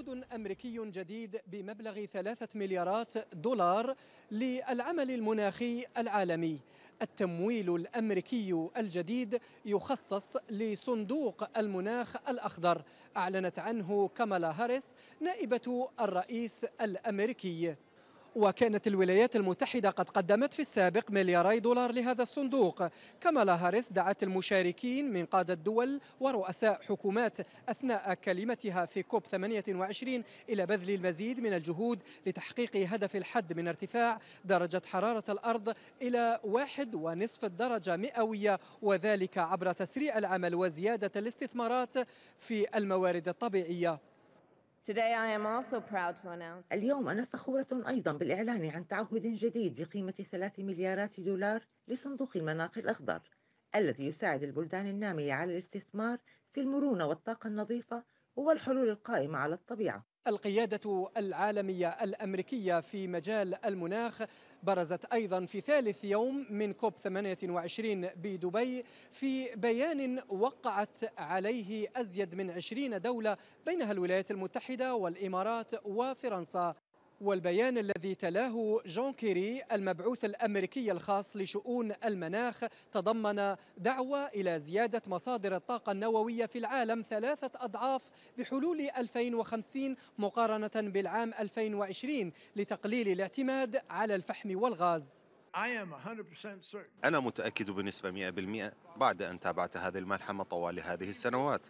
تعهد أمريكي جديد بمبلغ ثلاثة مليارات دولار للعمل المناخي العالمي التمويل الأمريكي الجديد يخصص لصندوق المناخ الأخضر أعلنت عنه كامالا هاريس نائبة الرئيس الأمريكي وكانت الولايات المتحدة قد قدمت في السابق ملياري دولار لهذا الصندوق كما هاريس دعت المشاركين من قادة الدول ورؤساء حكومات أثناء كلمتها في كوب 28 إلى بذل المزيد من الجهود لتحقيق هدف الحد من ارتفاع درجة حرارة الأرض إلى واحد ونصف الدرجة مئوية وذلك عبر تسريع العمل وزيادة الاستثمارات في الموارد الطبيعية اليوم أنا فخورة أيضا بالإعلان عن تعهد جديد بقيمة ثلاث مليارات دولار لصندوق المناخ الأخضر الذي يساعد البلدان النامية على الاستثمار في المرونة والطاقة النظيفة والحلول القائمة على الطبيعة القيادة العالمية الأمريكية في مجال المناخ برزت أيضا في ثالث يوم من كوب 28 بدبي في بيان وقعت عليه أزيد من 20 دولة بينها الولايات المتحدة والإمارات وفرنسا والبيان الذي تلاه جون كيري المبعوث الامريكي الخاص لشؤون المناخ تضمن دعوه الى زياده مصادر الطاقه النوويه في العالم ثلاثه اضعاف بحلول 2050 مقارنه بالعام 2020 لتقليل الاعتماد على الفحم والغاز. أنا متأكد بنسبة 100% بعد أن تابعت هذه الملحمة طوال هذه السنوات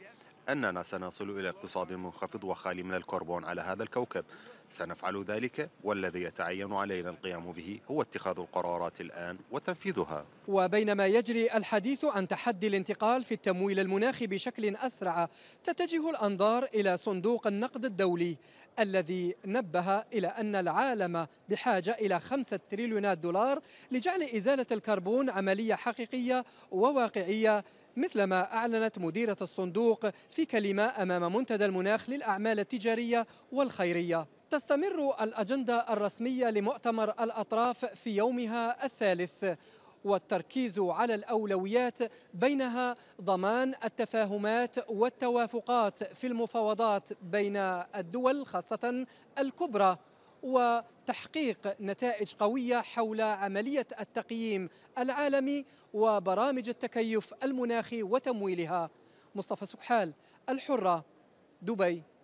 أننا سنصل إلى اقتصاد منخفض وخالي من الكربون على هذا الكوكب سنفعل ذلك والذي يتعين علينا القيام به هو اتخاذ القرارات الآن وتنفيذها وبينما يجري الحديث عن تحدي الانتقال في التمويل المناخي بشكل أسرع تتجه الأنظار إلى صندوق النقد الدولي الذي نبه إلى أن العالم بحاجة إلى خمسة تريليونات دولار لجعل إزالة الكربون عملية حقيقية وواقعية مثلما أعلنت مديرة الصندوق في كلمة أمام منتدى المناخ للأعمال التجارية والخيرية تستمر الأجندة الرسمية لمؤتمر الأطراف في يومها الثالث والتركيز على الاولويات بينها ضمان التفاهمات والتوافقات في المفاوضات بين الدول خاصه الكبرى وتحقيق نتائج قوية حول عملية التقييم العالمي وبرامج التكيف المناخي وتمويلها مصطفى سكحال الحرة دبي